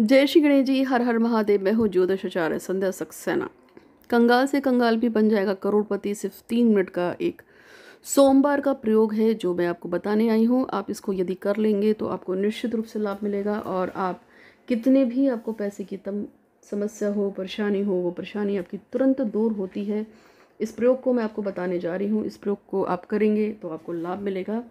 जय श्री गणेश जी हर हर महादेव मैं हूँ ज्योतिषाचार्य संध्या सक्सेना कंगाल से कंगाल भी बन जाएगा करोड़पति सिर्फ तीन मिनट का एक सोमवार का प्रयोग है जो मैं आपको बताने आई हूँ आप इसको यदि कर लेंगे तो आपको निश्चित रूप से लाभ मिलेगा और आप कितने भी आपको पैसे की तम समस्या हो परेशानी हो वो परेशानी आपकी तुरंत दूर होती है इस प्रयोग को मैं आपको बताने जा रही हूँ इस प्रयोग को आप करेंगे तो आपको लाभ मिलेगा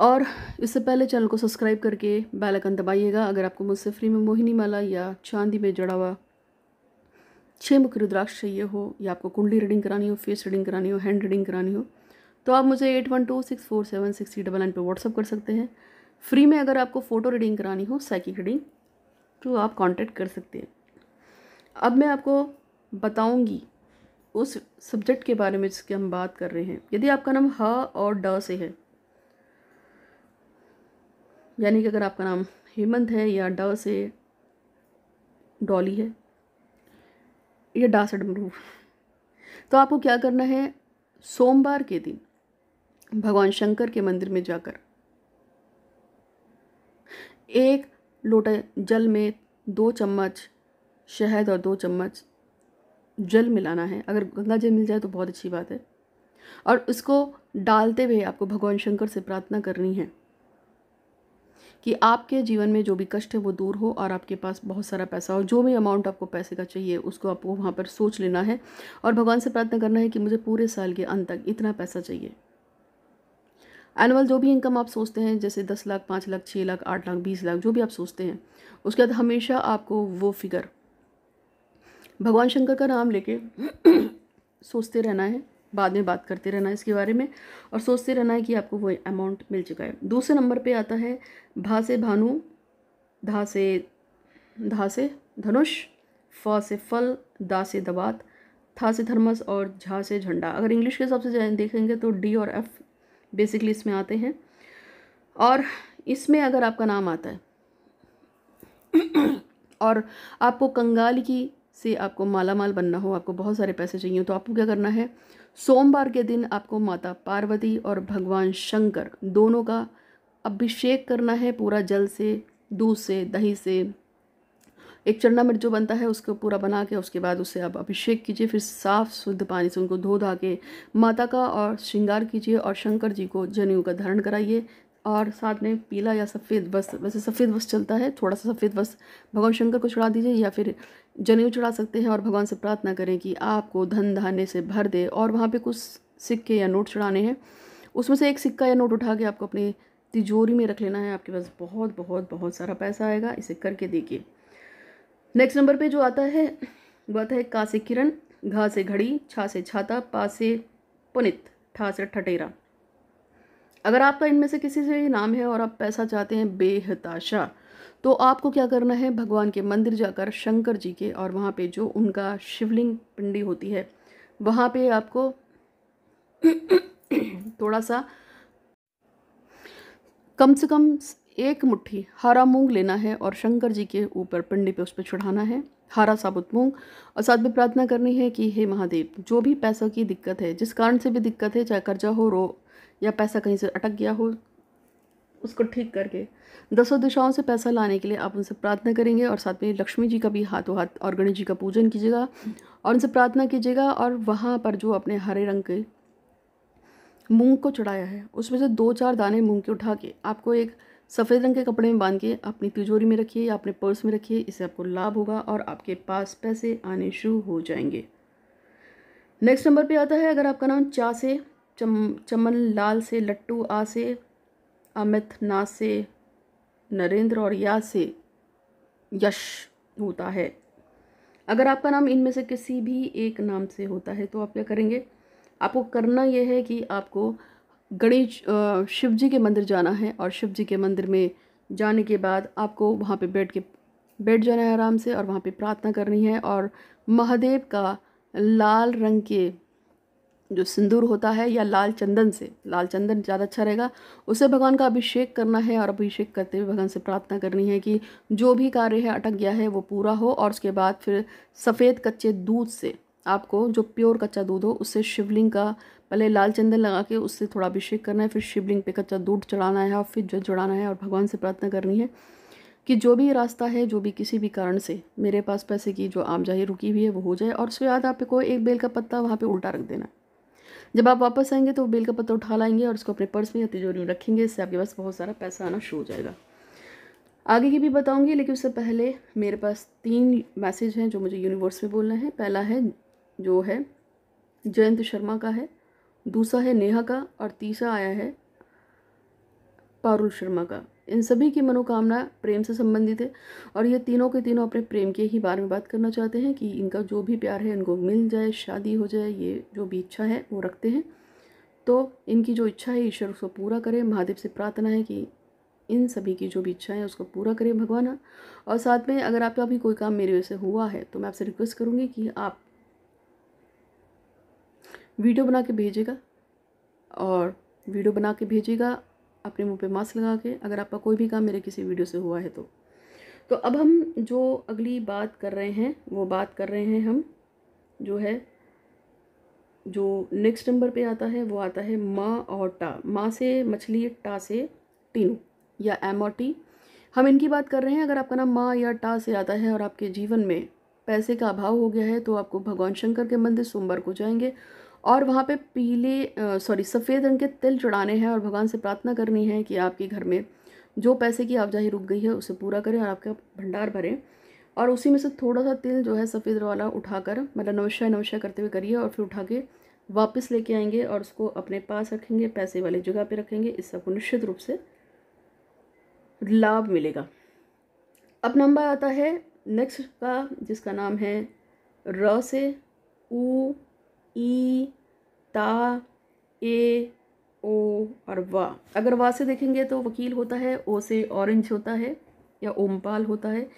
और इससे पहले चैनल को सब्सक्राइब करके बेल आइकन दबाइएगा अगर आपको मुझसे फ्री में मोहिनी माला या चांदी में जड़ा हुआ छः मुख्य रुद्राक्ष चाहिए हो या आपको कुंडली रीडिंग करानी हो फेस रीडिंग करानी हो हैंड रीडिंग करानी हो तो आप मुझे eight one two six four seven six three double nine पर व्हाट्सअप कर सकते हैं फ्री में अगर आपको फ़ोटो रीडिंग करानी हो साइकिक रीडिंग तो आप कॉन्टेक्ट कर सकते हैं अब मैं आपको बताऊँगी उस सब्जेक्ट के बारे में जिसकी हम बात कर रहे हैं यदि आपका नाम ह और ड से है यानी कि अगर आपका नाम हेमंत है या ड से डॉली है या डा से डमरू तो आपको क्या करना है सोमवार के दिन भगवान शंकर के मंदिर में जाकर एक लोटा जल में दो चम्मच शहद और दो चम्मच जल मिलाना है अगर गंगा जल मिल जाए तो बहुत अच्छी बात है और उसको डालते हुए आपको भगवान शंकर से प्रार्थना करनी है कि आपके जीवन में जो भी कष्ट है वो दूर हो और आपके पास बहुत सारा पैसा हो जो भी अमाउंट आपको पैसे का चाहिए उसको आपको वहाँ पर सोच लेना है और भगवान से प्रार्थना करना है कि मुझे पूरे साल के अंत तक इतना पैसा चाहिए एनुअल जो भी इनकम आप सोचते हैं जैसे दस लाख पाँच लाख छः लाख आठ लाख बीस लाख जो भी आप सोचते हैं उसके बाद हमेशा आपको वो फिगर भगवान शंकर का नाम लेके सोचते रहना है बाद में बात करते रहना इसके बारे में और सोचते रहना है कि आपको वो अमाउंट मिल चुका है दूसरे नंबर पे आता है भा से भानु धा से धा से धनुष फ से फल दा से दबात था से थर्मस और झा से झंडा अगर इंग्लिश के हिसाब से देखेंगे तो डी और एफ बेसिकली इसमें आते हैं और इसमें अगर आपका नाम आता है और आपको कंगाल की से आपको माला माल बनना हो आपको बहुत सारे पैसे चाहिए तो आपको क्या करना है सोमवार के दिन आपको माता पार्वती और भगवान शंकर दोनों का अभिषेक करना है पूरा जल से दूध से दही से एक चरना मिर्च जो बनता है उसको पूरा बना के उसके बाद उसे आप अभिषेक कीजिए फिर साफ शुद्ध पानी से उनको धो धा के माता का और श्रृंगार कीजिए और शंकर जी को जनेऊ का धारण कराइए और साथ में पीला या सफ़ेद वस्त्र वैसे सफ़ेद वस्त्र चलता है थोड़ा सा सफ़ेद वस्त्र भगवान शंकर को चढ़ा दीजिए या फिर जनेऊ चढ़ा सकते हैं और भगवान से प्रार्थना करें कि आपको धन धान्य से भर दे और वहाँ पे कुछ सिक्के या नोट चढ़ाने हैं उसमें से एक सिक्का या नोट उठा के आपको अपनी तिजोरी में रख लेना है आपके पास बहुत बहुत बहुत सारा पैसा आएगा इसे करके देखिए नेक्स्ट नंबर पे जो आता है वो आता है का से किरण घा से घड़ी छा से छाता पा से पुनित ठा से ठटेरा अगर आपका इनमें से किसी से नाम है और आप पैसा चाहते हैं बेहताशा तो आपको क्या करना है भगवान के मंदिर जाकर शंकर जी के और वहाँ पे जो उनका शिवलिंग पिंडी होती है वहाँ पे आपको थोड़ा सा कम से कम एक मुट्ठी हरा मूंग लेना है और शंकर जी के ऊपर पिंडी पे उस पर चढ़ाना है हरा साबुत मूंग और साथ में प्रार्थना करनी है कि हे महादेव जो भी पैसों की दिक्कत है जिस कारण से भी दिक्कत है चाहे कर्जा हो रो या पैसा कहीं से अटक गया हो उसको ठीक करके दसों दिशाओं से पैसा लाने के लिए आप उनसे प्रार्थना करेंगे और साथ में लक्ष्मी जी का भी हाथों हाथ और गणेश जी का पूजन कीजिएगा और उनसे प्रार्थना कीजिएगा और वहाँ पर जो अपने हरे रंग के मूंग को चढ़ाया है उसमें से दो चार दाने मूंग के उठा के आपको एक सफ़ेद रंग के कपड़े में बांध के अपनी तिजोरी में रखिए या अपने पर्स में रखिए इससे आपको लाभ होगा और आपके पास पैसे आने शुरू हो जाएंगे नेक्स्ट नंबर पे आता है अगर आपका नाम चा से चम चमन लाल से लट्टू आ से अमित ना से नरेंद्र और या से यश होता है अगर आपका नाम इनमें से किसी भी एक नाम से होता है तो आप क्या करेंगे आपको करना यह है कि आपको गणेश शिव जी के मंदिर जाना है और शिव जी के मंदिर में जाने के बाद आपको वहाँ पे बैठ के बैठ जाना है आराम से और वहाँ पे प्रार्थना करनी है और महादेव का लाल रंग के जो सिंदूर होता है या लाल चंदन से लाल चंदन ज़्यादा अच्छा रहेगा उसे भगवान का अभिषेक करना है और अभिषेक करते हुए भगवान से प्रार्थना करनी है कि जो भी कार्य है अटक गया है वो पूरा हो और उसके बाद फिर सफ़ेद कच्चे दूध से आपको जो प्योर कच्चा दूध हो उससे शिवलिंग का पहले लाल चंदन लगा के उससे थोड़ा अभिषेक करना है फिर शिवलिंग पे कच्चा दूध चढ़ाना है और फिर जल चढ़ाना है और भगवान से प्रार्थना करनी है कि जो भी रास्ता है जो भी किसी भी कारण से मेरे पास पैसे की जो आमजाही रुकी हुई है वो हो जाए और उसके बाद आप कोई एक बेल का पत्ता वहाँ पर उल्टा रख देना जब आप वापस आएंगे तो बेल का पत्ता उठा लाएंगे और उसको अपने पर्स में या तिजोरी में रखेंगे इससे आपके पास बहुत सारा पैसा आना शुरू हो जाएगा आगे की भी बताऊंगी लेकिन उससे पहले मेरे पास तीन मैसेज हैं जो मुझे यूनिवर्स में बोलना है पहला है जो है जयंत शर्मा का है दूसरा है नेहा का और तीसरा आया है पारुल शर्मा का इन सभी की मनोकामना प्रेम से संबंधित है और ये तीनों के तीनों अपने प्रेम के ही बारे में बात करना चाहते हैं कि इनका जो भी प्यार है इनको मिल जाए शादी हो जाए ये जो भी इच्छा है वो रखते हैं तो इनकी जो इच्छा है ईश्वर उसको पूरा करें महादेव से प्रार्थना है कि इन सभी की जो भी है उसको पूरा करें भगवान और साथ में अगर आपका भी कोई काम मेरी वजह से हुआ है तो मैं आपसे रिक्वेस्ट करूँगी कि आप वीडियो बना के भेजेगा और वीडियो बना के भेजेगा अपने मुंह पे मास्क लगा के अगर आपका कोई भी काम मेरे किसी वीडियो से हुआ है तो तो अब हम जो अगली बात कर रहे हैं वो बात कर रहे हैं हम जो है जो नेक्स्ट नंबर पे आता है वो आता है माँ और टा माँ से मछली टा से टीनू या एम और टी हम इनकी बात कर रहे हैं अगर आपका नाम माँ या टा से आता है और आपके जीवन में पैसे का अभाव हो गया है तो आपको भगवान शंकर के मंदिर सोमवार को जाएंगे और वहाँ पे पीले सॉरी सफ़ेद रंग के तिल चढ़ाने हैं और भगवान से प्रार्थना करनी है कि आपके घर में जो पैसे की आवाजाही रुक गई है उसे पूरा करें और आपका भंडार भरें और उसी में से थोड़ा सा तिल जो है सफ़ेद वाला उठाकर मतलब नवशा नवशा करते हुए करिए और फिर उठा के वापस लेके आएंगे और उसको अपने पास रखेंगे पैसे वाले जगह पे रखेंगे इससे आपको निश्चित रूप से लाभ मिलेगा अब नंबर आता है नेक्स्ट का जिसका नाम है र से ऊ ई ता ए ओ और वा अगर वा से देखेंगे तो वकील होता है ओ से ऑरेंज होता है या ओमपाल होता है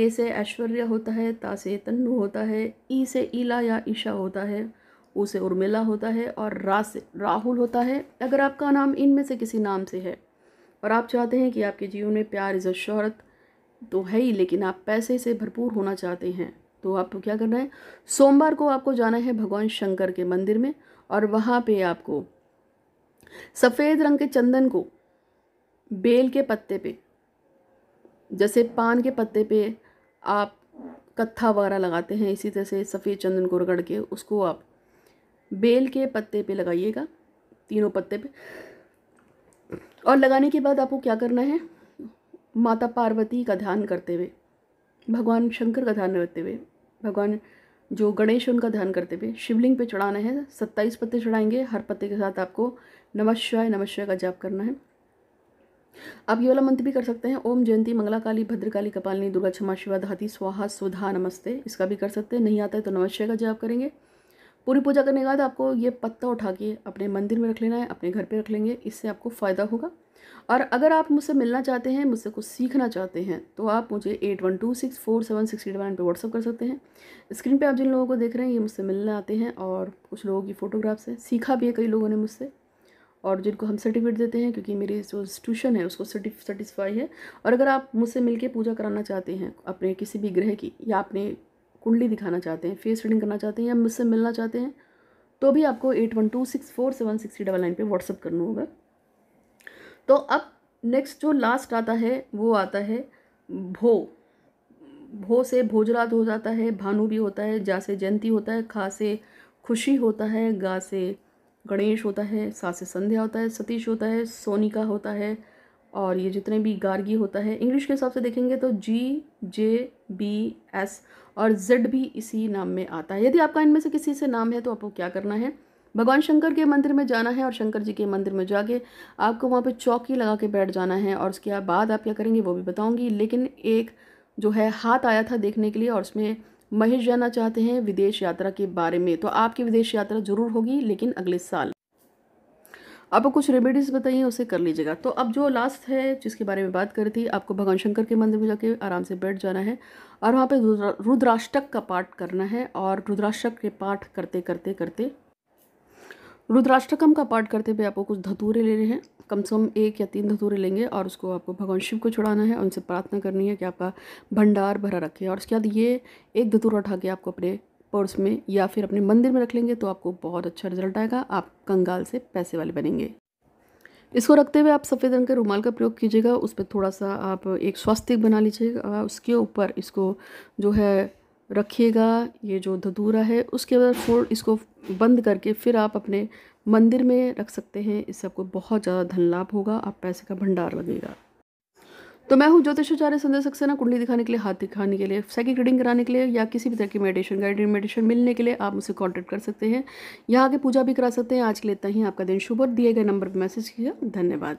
ए से ऐश्वर्या होता है ता से तन्नू होता है ई से ईला या ईशा होता है ओ से उर्मिला होता है और रा से राहुल होता है अगर आपका नाम इनमें से किसी नाम से है और आप चाहते हैं कि आपके जीवन में प्यार इज़्ज़त शहरत तो है ही लेकिन आप पैसे से भरपूर होना चाहते हैं तो आपको क्या करना है सोमवार को आपको जाना है भगवान शंकर के मंदिर में और वहाँ पे आपको सफ़ेद रंग के चंदन को बेल के पत्ते पे जैसे पान के पत्ते पे आप कत्था वगैरह लगाते हैं इसी तरह से सफ़ेद चंदन को रगड़ के उसको आप बेल के पत्ते पे लगाइएगा तीनों पत्ते पे और लगाने के बाद आपको क्या करना है माता पार्वती का ध्यान करते हुए भगवान शंकर का ध्यान करते हुए भगवान जो गणेश उनका ध्यान करते हुए शिवलिंग पे चढ़ाना है सत्ताईस पत्ते चढ़ाएंगे हर पत्ते के साथ आपको नमस्वाय नमस्वाय का जाप करना है आप ये वाला मंत्र भी कर सकते हैं ओम जयंती मंगला काली भद्रकाली कपालनी दुर्गा क्षमा शिवा धाती स्वाहा सुधा नमस्ते इसका भी कर सकते हैं नहीं आता है तो नमस्ते का जाप करेंगे पूरी पूजा करने के बाद आपको ये पत्ता उठा के अपने मंदिर में रख लेना है अपने घर पर रख लेंगे इससे आपको फ़ायदा होगा और अगर आप मुझसे मिलना चाहते हैं मुझसे कुछ सीखना चाहते हैं तो आप मुझे eight one two six four seven six eight one पर व्हाट्सअप कर सकते हैं स्क्रीन पे आप जिन लोगों को देख रहे हैं ये मुझसे मिलने आते हैं और कुछ लोगों की फ़ोटोग्राफ्स है सीखा भी है कई लोगों ने मुझसे और जिनको हम सर्टिफिकेट देते हैं क्योंकि मेरी जो इंस्टीट्यूशन है उसको सर्टिफाई है और अगर आप मुझसे मिल पूजा कराना चाहते हैं अपने किसी भी ग्रह की या अपने कुंडली दिखाना चाहते हैं फेस रीडिंग करना चाहते हैं या मुझसे मिलना चाहते हैं तो भी आपको eight one two six four seven six double nine पर व्हाट्सअप करना होगा तो अब नेक्स्ट जो लास्ट आता है वो आता है भो भो से भोजरात हो जाता है भानु भी होता है जा से जयंती होता है खा से खुशी होता है गा से गणेश होता है सा से संध्या होता है सतीश होता है सोनिका होता है और ये जितने भी गार्गी होता है इंग्लिश के हिसाब से देखेंगे तो जी जे बी एस और जेड भी इसी नाम में आता है यदि आपका इनमें से किसी से नाम है तो आपको क्या करना है भगवान शंकर के मंदिर में जाना है और शंकर जी के मंदिर में जाके आपको वहाँ पे चौकी लगा के बैठ जाना है और उसके बाद आप क्या करेंगे वो भी बताऊँगी लेकिन एक जो है हाथ आया था देखने के लिए और उसमें महेश जाना चाहते हैं विदेश यात्रा के बारे में तो आपकी विदेश यात्रा ज़रूर होगी लेकिन अगले साल आपको कुछ रेमेडीज़ बताइए उसे कर लीजिएगा तो अब जो लास्ट है जिसके बारे में बात करी थी आपको भगवान शंकर के मंदिर में जाके आराम से बैठ जाना है और वहाँ पे रुद्राष्टक का पाठ करना है और रुद्राष्टक के पाठ करते करते करते रुद्राष्टकम का पाठ करते हुए आपको कुछ धतूरे लेने हैं कम से कम एक या तीन धतूरे लेंगे और उसको आपको भगवान शिव को छुड़ाना है और उनसे प्रार्थना करनी है कि आपका भंडार भरा रखे और उसके बाद ये एक धतूरा उठा के आपको अपने पर्स में या फिर अपने मंदिर में रख लेंगे तो आपको बहुत अच्छा रिजल्ट आएगा आप कंगाल से पैसे वाले बनेंगे इसको रखते हुए आप सफ़ेद रंग के रुमाल का प्रयोग कीजिएगा उस पर थोड़ा सा आप एक स्वास्थ्य बना लीजिएगा उसके ऊपर इसको जो है रखिएगा ये जो धतूरा है उसके बाद फोर इसको बंद करके फिर आप अपने मंदिर में रख सकते हैं इससे आपको बहुत ज़्यादा धन लाभ होगा आप पैसे का भंडार लगेगा तो मैं हूँ ज्योतिषाचार्य संदेश सक्सेना कुंडली दिखाने के लिए हाथ दिखाने के लिए साइकिल रीडिंग कराने के लिए या किसी भी तरह की मेडिटेशन गाइडेड मेडिटेशन मिलने के लिए आप मुझसे कॉन्टैक्ट कर सकते हैं यहाँ आगे पूजा भी करा सकते हैं आज के लिए इतना ही आपका दिन शुभ और दिए गए नंबर पर मैसेज किया धन्यवाद